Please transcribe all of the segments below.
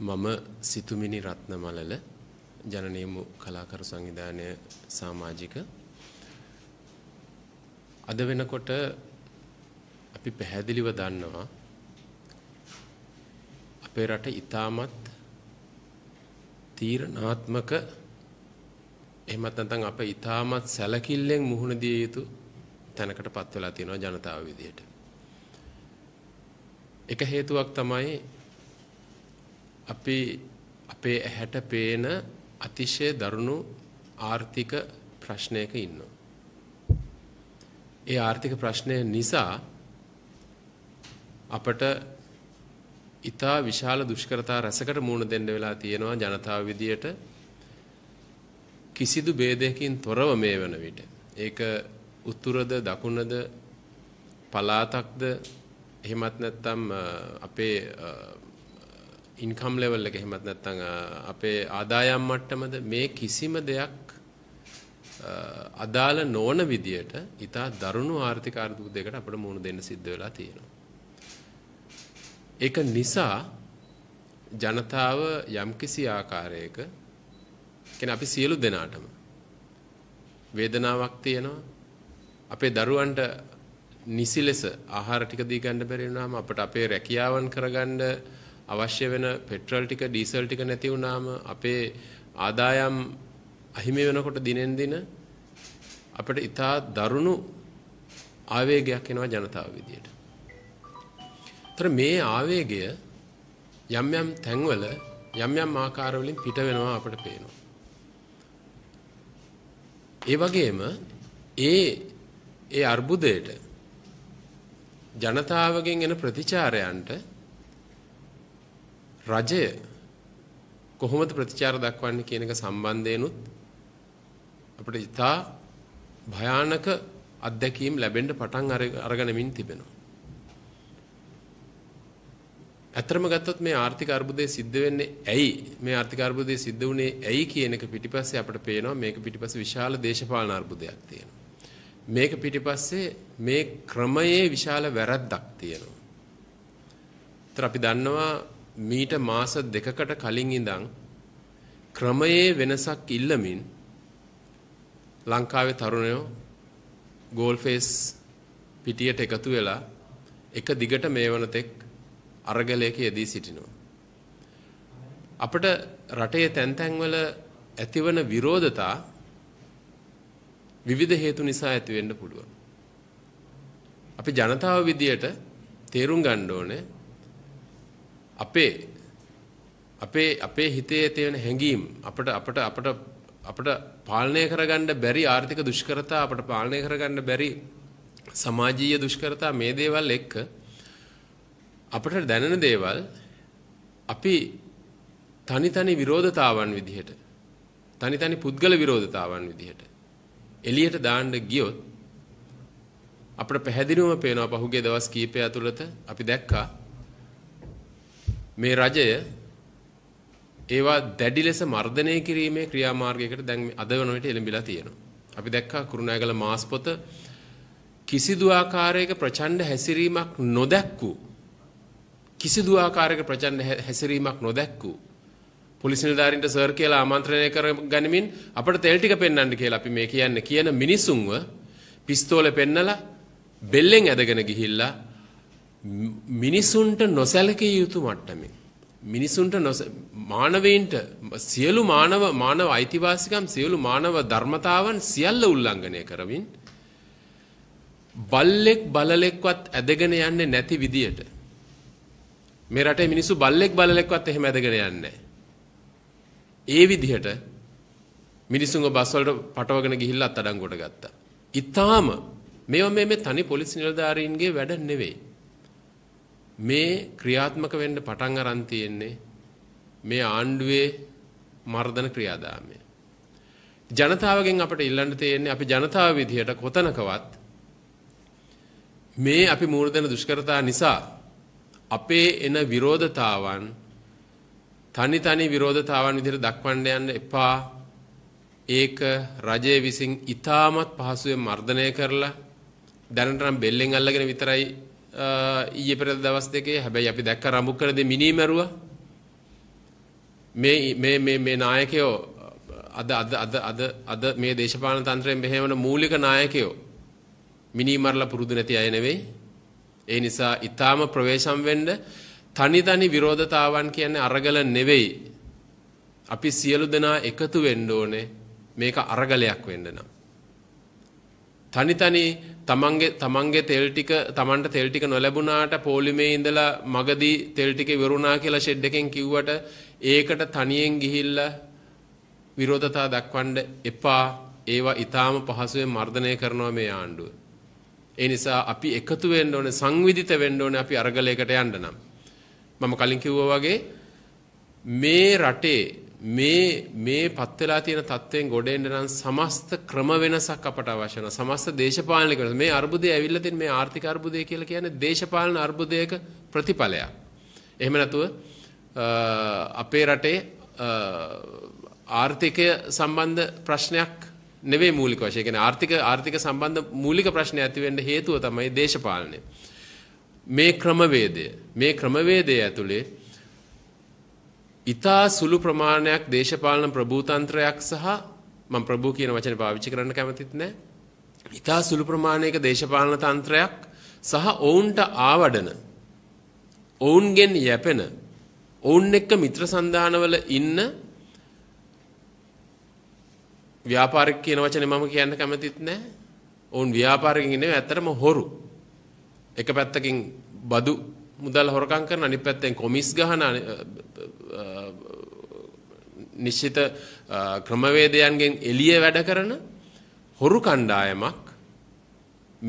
මම සිතුමිනි රත්නමලල ජනනියමු කලාකරු සංවිධානය සමාජික අද වෙනකොට අපි පැහැදිලිව දන්නවා අපේ රට ඊටමත් තීරණාත්මක එහෙමත් නැත්නම් අප ඊටමත් සැලකිල්ලෙන් මුහුණ දිය යුතු තැනකටපත් වෙලා තියෙනවා ජනතාව විදියට. එක හේතුවක් තමයි අපේ අපේ ඇහැට පේන අතිශය දරුණු ආර්ථික ප්‍රශ්නයක ඉන්නවා. ඒ ආර්ථික ප්‍රශ්නය නිසා අපට ඉතා විශාල දුෂ්කරතා රැසකට මුහුණ දෙන්න වෙලා තියෙනවා ජනතාව විදියට කිසිදු ભેදයකින් තොරව මේ වන විට. ඒක උතුරද දකුණද පලාතක්ද එහෙමත් නැත්නම් අපේ ඉන්කම් ලෙවල් එක එහෙමත් නැත්නම් අපේ ආදායම් මට්ටමද මේ කිසිම දෙයක් අදාළ නොවන විදියට ඊටා දරුණු ආර්ථික අර්බුදයකට අපිට මුහුණ දෙන්න සිද්ධ වෙලා තියෙනවා. ඒක නිසා ජනතාව යම්කිසි ආකාරයක කියන අපි සියලු දෙනාටම වේදනාවක් තියෙනවා. අපේ දරුවන්ට නිසි ලෙස ආහාර ටික දී ගන්න බැරි වුණාම අපිට අපේ රැකියාවන් කරගන්න අවශ්‍ය වෙන පෙට්‍රල් ටික ඩීසල් ටික නැති වුණාම අපේ ආදායම් අහිමි වෙනකොට දිනෙන් දින අපිට ඉතා දරුණු ආවේගයක් එනවා ජනතාව විදියට. ඒතර මේ ආවේගය යම් යම් තැන්වල යම් යම් ආකාරවලින් පිට වෙනවා අපිට පේනවා. ඒ වගේම ඒ ඒ අර්බුදයට ජනතාවගෙන් එන ප්‍රතිචාරයන්ට රජය කොහොමද ප්‍රතිචාර දක්වන්නේ කියන එක සම්බන්ධයෙන්ුත් අපිට ඉතා භයානක අත්දැකීම් ලැබෙන්න පටන් අරගෙනමින් තිබෙනවා. ඇත්තම ගත්තොත් මේ ආර්ථික අර්බුදය සිද්ධ වෙන්නේ ඇයි? මේ ආර්ථික අර්බුදය සිද්ධ වුණේ ඇයි කියන එක පිටිපස්සේ අපිට පේනවා මේක පිටිපස්සේ විශාල දේශපාලන අර්බුදයක් තියෙනවා. මේක පිටිපස්සේ මේ ක්‍රමයේ විශාල වැරද්දක් තියෙනවා. ඒතර අපි දන්නවා මීට මාස දෙකකට කලින් ඉඳන් ක්‍රමයේ වෙනසක් ඉල්ලමින් ලංකාවේ තරුණයෝ ගෝල් ෆේස් පිටියට එකතු වෙලා එක දිගට මේ වනතෙක් අරගලයක යෙදී සිටිනවා. අපට රටේ තැන් තැන්වල ඇතිවන විරෝධතා විවිධ හේතු නිසා ඇති වෙන්න පුළුවන්. අපි ජනතාව විදියට තේරුම් ගන්න ඕනේ අපේ අපේ අපේ හිතේ තියෙන හැඟීම් අපට අපට අපට අපට පාලනය කරගන්න බැරි ආර්ථික දුෂ්කරතා අපට පාලනය කරගන්න බැරි සමාජීය දුෂ්කරතා මේ දේවල් එක්ක අපට දැනෙන දේවල් අපි තනි තනි විරෝධතාවන් විදිහට තනි තනි පුද්ගල විරෝධතාවන් විදිහට එළියට දාන්න ගියොත් අපට පැහැදිලිවම පේනවා පහුගිය දවස් කීපය ඇතුළත අපි දැක්කා මේ රජය ඒවා දැඩි ලෙස මර්ධනය කිරීමේ ක්‍රියාමාර්ගයකට දැන් අද වන විට එළඹිලා තියෙනවා. අපි දැක්කා කුරුණෑගල මාස් පොත කිසිදු ආකාරයක ප්‍රචණ්ඩ හැසිරීමක් නොදැක්කූ කිසිදු ආකාරයක ප්‍රචණ්ඩ හැසිරීමක් නොදැක්කූ පොලිස් නිලධාරීන්ට සර් කියලා ආමන්ත්‍රණය කර ගනිමින් අපට තෙල් ටික පෙන්වන්න කියලා අපි මේ කියන්නේ කියන මිනිසුන්ව පිස්තෝලේ පෙන්නලා බෙල්ලෙන් ඇදගෙන ගිහිල්ලා මිනිසුන්ට නොසැලකිය යුතු මට්ටමේ මිනිසුන්ට මානවයින්ට සියලු මානව මානව අයිතිවාසිකම් සියලු මානව ධර්මතාවන් සියල්ල උල්ලංඝනය කරමින් බල්ලෙක් බලලෙක්වත් ඇදගෙන යන්නේ නැති විදියට මේ රටේ මිනිස්සු බල්ලෙක් බලලෙක්වත් එහෙම ඇදගෙන යන්නේ ඒ විදිහට මිනිසුන්ගේ බස් වලට පටවගෙන ගිහිල්ලා අත්අඩංගුවට ගත්තා. ඊටාම මේවා මේ මේ තනි පොලිස් නිලධාරීන්ගේ වැඩ නෙවෙයි. මේ ක්‍රියාත්මක වෙන්න පටන් අරන් තියෙන්නේ මේ ආණ්ඩුවේ මර්ධන ක්‍රියාදාමය. ජනතාවගෙන් අපට ඉල්ලන්න තියෙන්නේ අපි ජනතාව විදිහට කොතනකවත් මේ අපි මූර්ධන දුෂ්කරතා නිසා අපේ එන විරෝධතාවන් තනි තනි විරෝධතාවන් විදිහට දක්වන්න යන්න එපා. ඒක රජය විසින් ඊටමත් පහසුවෙන් මර්ධනය කරලා දැනට නම් බෙල්ලෙන් අල්ලගෙන විතරයි ඊයේ පෙරේද දවස් දෙකේ හැබැයි අපි දැක්ක රඹු කරද මිනී මරුවා මේ මේ මේ මේ නායකයෝ අද අද අද අද අද මේ දේශපාලන තන්ත්‍රයෙන් මෙහෙවන මූලික නායකයෝ මිනී මරලා පුරුදු නැති අය නෙවෙයි ඒ නිසා ඊටාම ප්‍රවේශම් වෙන්න තනි තනි විරෝධතාවන් කියන්නේ අරගල නෙවෙයි අපි සියලු දෙනා එකතු වෙන්න ඕනේ මේක අරගලයක් වෙන්න නම් තනි තනි තමන්ගේ තමන්ගේ තෙල් ටික තමන්ට තෙල් ටික නොලැබුණාට පොලිමේ ඉඳලා මගදී තෙල් ටික විරුණා කියලා ෂෙඩ් එකෙන් කිව්වට ඒකට තනියෙන් ගිහිල්ලා විරෝධතා දක්වන්න එපා. ඒවා ඊටාම පහසුවෙන් මර්ධනය කරනවා මේ ආණ්ඩුව. ඒ නිසා අපි එකතු වෙන්න ඕනේ සංවිධිත වෙන්න ඕනේ අපි අරගලයකට යන්න නම්. මම කලින් කිව්වා වගේ මේ රටේ මේ මේ පත් වෙලා තියෙන තත්ත්වයෙන් ගොඩ එන්න නම් සමස්ත ක්‍රම වෙනසක් අපට අවශ්‍ය නැහැ. සමස්ත දේශපාලනික වෙනස. මේ අර්බුදය ඇවිල්ලා තියෙන මේ ආර්ථික අර්බුදය කියලා කියන්නේ දේශපාලන අර්බුදයක ප්‍රතිඵලයක්. එහෙම නැතුව අපේ රටේ ආර්ථිකය සම්බන්ධ ප්‍රශ්නයක් නෙවෙයි මූලික වශයෙන්. කියන්නේ ආර්ථික ආර්ථික සම්බන්ධ මූලික ප්‍රශ්න ඇති වෙන්න හේතුව තමයි දේශපාලනය. මේ ක්‍රමවේදය මේ ක්‍රමවේදය ඇතුලේ ඉතා සුළු ප්‍රමාණයක් දේශපාලන ප්‍රභූතන්ත්‍රයක් සහ මම ප්‍රභූ කියන වචනේ පාවිච්චි කරන්න කැමතිත් නැහැ. ඉතා සුළු ප්‍රමාණයක දේශපාලන තන්ත්‍රයක් සහ ඔවුන්ට ආවඩන ඔවුන්ගෙන් යැපෙන ඔවුන් එක්ක මිත්‍ර සන්ධානවල ඉන්න ව්‍යාපාරික කියන වචනේ මම කියන්න කැමතිත් නැහැ. ඔවුන් ව්‍යාපාරිකකින් නෙවෙයි ඇත්තටම හොරු. එක පැත්තකින් බදු මුදල් හොරකං කරන අනි පැත්තෙන් කොමිස් ගහන නිශ්චිත ක්‍රමවේදයන්ගෙන් එලිය වැඩ කරන හොරු කණ්ඩායමක්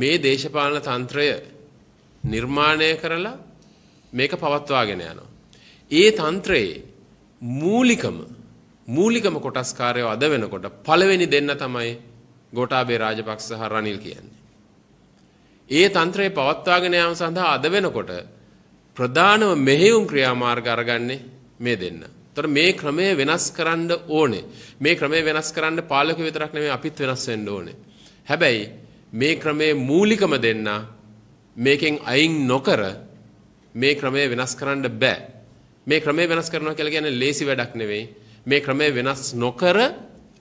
මේ දේශපාලන තන්ත්‍රය නිර්මාණය කරලා මේක පවත්වාගෙන යනවා. ඒ තන්ත්‍රයේ මූලිකම මූලිකම කොටස්කාරයව අද වෙනකොට පළවෙනි දෙන්න තමයි ගෝඨාභය රාජපක්ෂ සහ රනිල් කියන්නේ. ඒ තන්ත්‍රය පවත්වාගෙන යාම සඳහා අද වෙනකොට ප්‍රධානම මෙහෙයුම් ක්‍රියාමාර්ග අරගන්නේ මේ දෙන්න. එතකොට මේ ක්‍රමය වෙනස් කරන්න ඕනේ. මේ ක්‍රමය වෙනස් කරන්න පාලක විතරක් නෙමෙයි අපිත් වෙනස් වෙන්න ඕනේ. හැබැයි මේ ක්‍රමයේ මූලිකම දෙන්න මේකෙන් අයින් නොකර මේ ක්‍රමය වෙනස් කරන්න බෑ. මේ ක්‍රමය වෙනස් කරනවා කියලා කියන්නේ ලේසි වැඩක් නෙවෙයි. මේ ක්‍රමය වෙනස් නොකර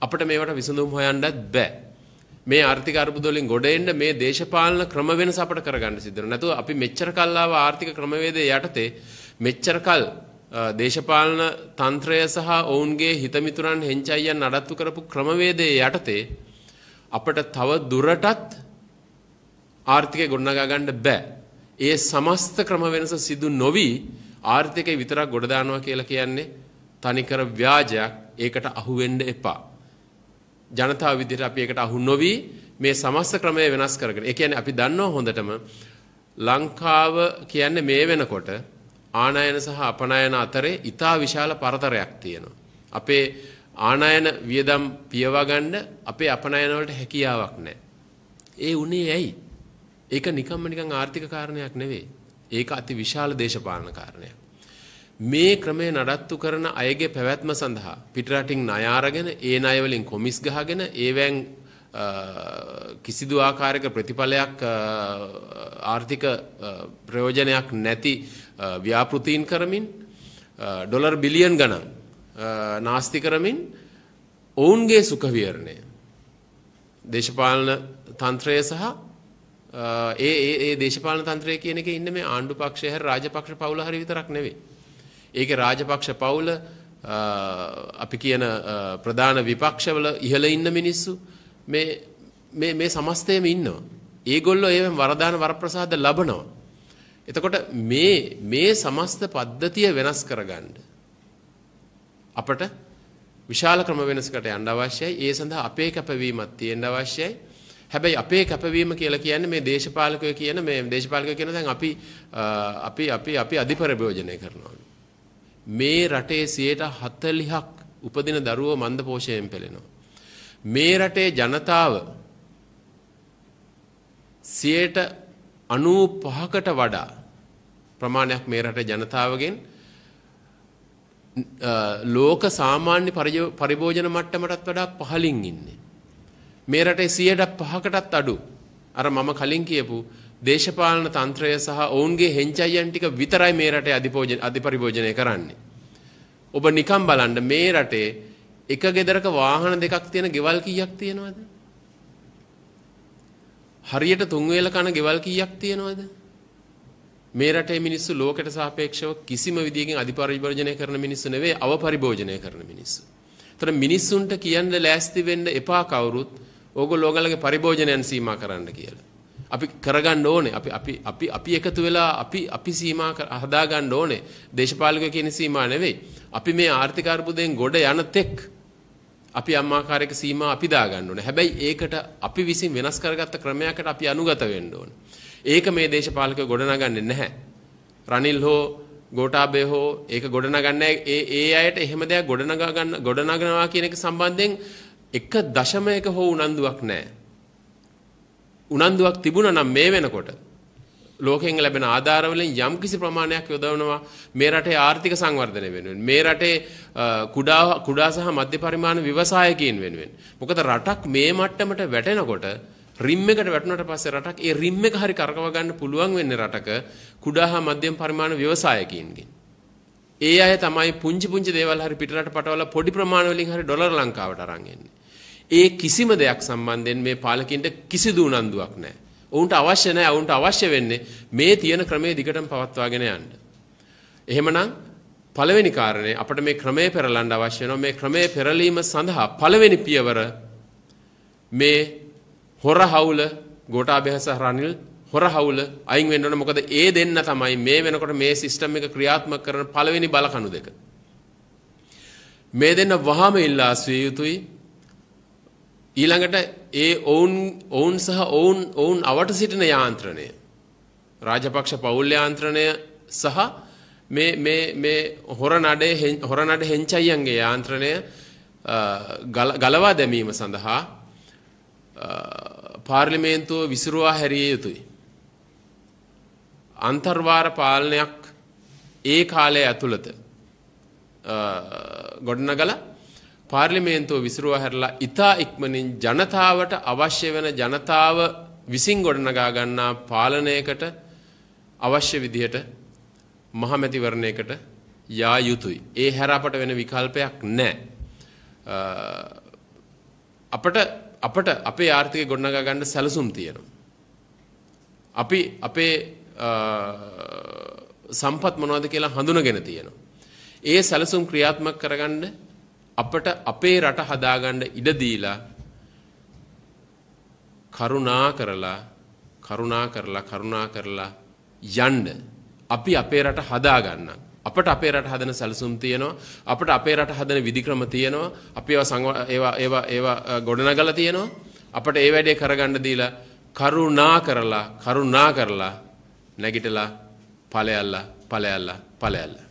අපිට මේවට විසඳුම් හොයන්නත් බෑ. මේ ආර්ථික අර්බුද වලින් ගොඩ එන්න මේ දේශපාලන ක්‍රම වෙනස අපට කරගන්න සිද්ධ වෙනවා. නැතුව අපි මෙච්චර කල් ආව ආර්ථික ක්‍රමවේදය යටතේ මෙච්චර කල් දේශපාලන තන්ත්‍රය සහ ඔවුන්ගේ හිතමිතුරන් හෙංචයියන් නඩත්තු කරපු ක්‍රමවේදයේ යටතේ අපට තව දුරටත් ආර්ථිකය ගොඩනගා ගන්න බෑ. ඒ සමස්ත ක්‍රම වෙනස සිදු නොවි ආර්ථිකය විතරක් ගොඩ දානවා කියලා කියන්නේ තනිකර ව්‍යාජයක් ඒකට අහු වෙන්න එපා. ජනතාව විදිහට අපි ඒකට අහු නොවි මේ සමස්ත ක්‍රමය වෙනස් කරගෙන. ඒ කියන්නේ අපි දන්නව හොඳටම ලංකාව කියන්නේ මේ වෙනකොට ආනයන සහ අපනයන අතරේ ඊටා විශාල පරතරයක් තියෙනවා. අපේ ආනයන වියදම් පියවා ගන්න අපේ අපනයන වලට හැකියාවක් නැහැ. ඒ උනේ ඇයි? ඒක නිකම්ම නිකන් ආර්ථික කාරණයක් නෙවෙයි. ඒක අති විශාල දේශපාලන කාරණයක්. මේ ක්‍රමය නඩත්තු කරන අයගේ පැවැත්ම සඳහා පිටරටින් ණය අරගෙන ඒ ණය වලින් කොමිස් ගහගෙන ඒවෙන් කිසිදු ආකාරයක ප්‍රතිඵලයක් ආර්ථික ප්‍රයෝජනයක් නැති ව්‍යාපෘතීන් කරමින් ඩොලර් බිලියන් ගණන් නාස්ති කරමින් ඔවුන්ගේ සුඛ විහරණය දේශපාලන තන්ත්‍රය සහ ඒ ඒ දේශපාලන තන්ත්‍රය කියන එක ඉන්න මේ ආණ්ඩු පක්ෂය හරි රාජපක්ෂ පවුල හරි විතරක් නෙවෙයි ඒකේ රාජපක්ෂ පවුල අපි කියන ප්‍රධාන විපක්ෂවල ඉහළ ඉන්න මිනිස්සු මේ මේ මේ සමස්තයේම ඉන්නවා. ඒගොල්ලෝ ඒවෙන් වරදාන වරප්‍රසාද ලබනවා. එතකොට මේ මේ සමස්ත පද්ධතිය වෙනස් කරගන්න අපට විශාල ක්‍රම වෙනසකට යන්න අවශ්‍යයි. ඒ සඳහා අපේ කැපවීමක් තියෙන්න අවශ්‍යයි. හැබැයි අපේ කැපවීම කියලා කියන්නේ මේ දේශපාලකයෝ කියන මේ දේශපාලකයෝ කියන දැන් අපි අපි අපි අපි අධිපරිභෝජනය කරනවා. මේ රටේ 140ක් උපදින දරුවෝ මන්දපෝෂයෙන් පෙළෙනවා. මේ රටේ ජනතාව 95කට වඩා ප්‍රමාණයක් මේ රටේ ජනතාවගෙන් ලෝක සාමාන්‍ය පරිභෝජන මට්ටමටත් වඩා පහලින් ඉන්නේ. මේ රටේ 105කටත් අඩු. අර මම කලින් කියපු දේශපාලන තන්ත්‍රය සහ ඔවුන්ගේ හෙංචයියන් ටික විතරයි මේ රටේ අධිපෝජන අධිපරිභෝජනය කරන්නේ. ඔබ නිකම් බලන්න මේ රටේ එක ගෙදරක වාහන දෙකක් තියෙන ගෙවල් කීයක් තියෙනවද? හරියට තුන් වේල කන ගෙවල් කීයක් තියෙනවද? මේ රටේ මිනිස්සු ලෝකයට සාපේක්ෂව කිසිම විදියකින් අධිපරිභෝජනය කරන මිනිස්සු නෙවෙයි අවපරිභෝජනය කරන මිනිස්සු. ඒතර මිනිස්සුන්ට කියන්න ලෑස්ති වෙන්න එපා කවුරුත් ඕගොල්ලෝ ඔයගලගේ පරිභෝජනයන් සීමා කරන්න කියලා. අපි කරගන්න ඕනේ අපි අපි අපි අපි එකතු වෙලා අපි අපි සීමා හදාගන්න ඕනේ දේශපාලක කියන සීමා නෙවෙයි අපි මේ ආර්ථික අර්බුදයෙන් ගොඩ යන තෙක් අපි අම්මාකාරයක සීමා අපි දාගන්න ඕනේ හැබැයි ඒකට අපි විසින් වෙනස් කරගත්ත ක්‍රමයකට අපි අනුගත වෙන්න ඕනේ ඒක මේ දේශපාලක ගොඩනගන්නේ නැහැ රනිල් හෝ ගෝටාබේ හෝ ඒක ගොඩනගන්නේ ඒ ඒ අයට එහෙම දෙයක් ගොඩනගා ගන්න ගොඩනගනවා කියන එක සම්බන්ධයෙන් එක දශමයක හෝ උනන්දුවක් නැහැ උනන්දුවක් තිබුණා නම් මේ වෙනකොට ලෝකයෙන් ලැබෙන ආධාරවලින් යම් කිසි ප්‍රමාණයක් යොදවනවා මේ රටේ ආර්ථික සංවර්ධනය වෙනුවෙන් මේ රටේ කුඩා කුඩා සහ මධ්‍ය පරිමාණ ව්‍යවසායකයන් වෙනුවෙන් මොකද රටක් මේ මට්ටමට වැටෙනකොට රිම් එකට වැටුණට පස්සේ රටක් ඒ රිම් එක හරි කරකව ගන්න පුළුවන් වෙන්නේ රටක කුඩා හා මධ්‍යම පරිමාණ ව්‍යවසායකයන්ගෙන් ඒ අය තමයි පුංචි පුංචි දේවල් හරි පිටරට පටවලා පොඩි ප්‍රමාණ වලින් හරි ඩොලර් ලංකාවට අරන් එන්නේ ඒ කිසිම දෙයක් සම්බන්ධයෙන් මේ පාලකින්ට කිසිදු උනන්දුවක් නැහැ. ඔවුන්ට අවශ්‍ය නැහැ. ඔවුන්ට අවශ්‍ය වෙන්නේ මේ තියෙන ක්‍රමයේ දිගටම පවත්වාගෙන යන්න. එහෙමනම් පළවෙනි කාරණේ අපිට මේ ක්‍රමයේ පෙරලන්න අවශ්‍ය වෙනවා. මේ ක්‍රමයේ පෙරලීම සඳහා පළවෙනි පියවර මේ හොර හවුල ගෝඨාභයස රනිල් හොර හවුල අයින් වෙන්න ඕන මොකද ඒ දෙන්න තමයි මේ වෙනකොට මේ සිස්ටම් එක ක්‍රියාත්මක කරන පළවෙනි බලකණු දෙක. මේ දෙන්න වහාම ඉල්ලා සිය යුතුයි ඊළඟට ඒ ඔවුන් ඔවුන් සහ ඔවුන් ඔවුන් අවට සිටින යාන්ත්‍රණය රාජපක්ෂ පවුල් යාන්ත්‍රණය සහ මේ මේ මේ හොර නඩේ හොර නඩ හෙන්චයියන්ගේ යාන්ත්‍රණය ගලවා දැමීම සඳහා පාර්ලිමේන්තුව විසිරුවා හැරිය යුතුයි. අන්තර්වාර පාලනයක් ඒ කාලය ඇතුළත ගොඩනගලා පාර්ලිමේන්තුව විසිරුව හැරලා ඉතා ඉක්මනින් ජනතාවට අවශ්‍ය වෙන ජනතාව විසින් ගොඩනගා ගන්නා පාලනයකට අවශ්‍ය විදිහට මහමැතිවරණයකට යා යුතුයි. ඒ හැර අපට වෙන විකල්පයක් නැහැ. අපට අපට අපේ ආර්ථිකය ගොඩනගා ගන්න සැලසුම් තියෙනවා. අපි අපේ සම්පත් මොනවද කියලා හඳුනගෙන තියෙනවා. ඒ සැලසුම් ක්‍රියාත්මක කරගන්න අපට අපේ රට හදාගන්න ඉඩ දීලා කරුණා කරලා කරුණා කරලා කරුණා කරලා යන්න අපි අපේ රට හදාගන්නම් අපට අපේ රට හදන සැලසුම් තියෙනවා අපට අපේ රට හදන විධික්‍රම තියෙනවා අපි ඒවා සංව ඒවා ඒවා ඒවා ගොඩනගලා තියෙනවා අපට ඒ වැඩේ කරගන්න දීලා කරුණා කරලා කරුණා කරලා නැගිටලා ඵලයල්ලා ඵලයල්ලා ඵලයල්ලා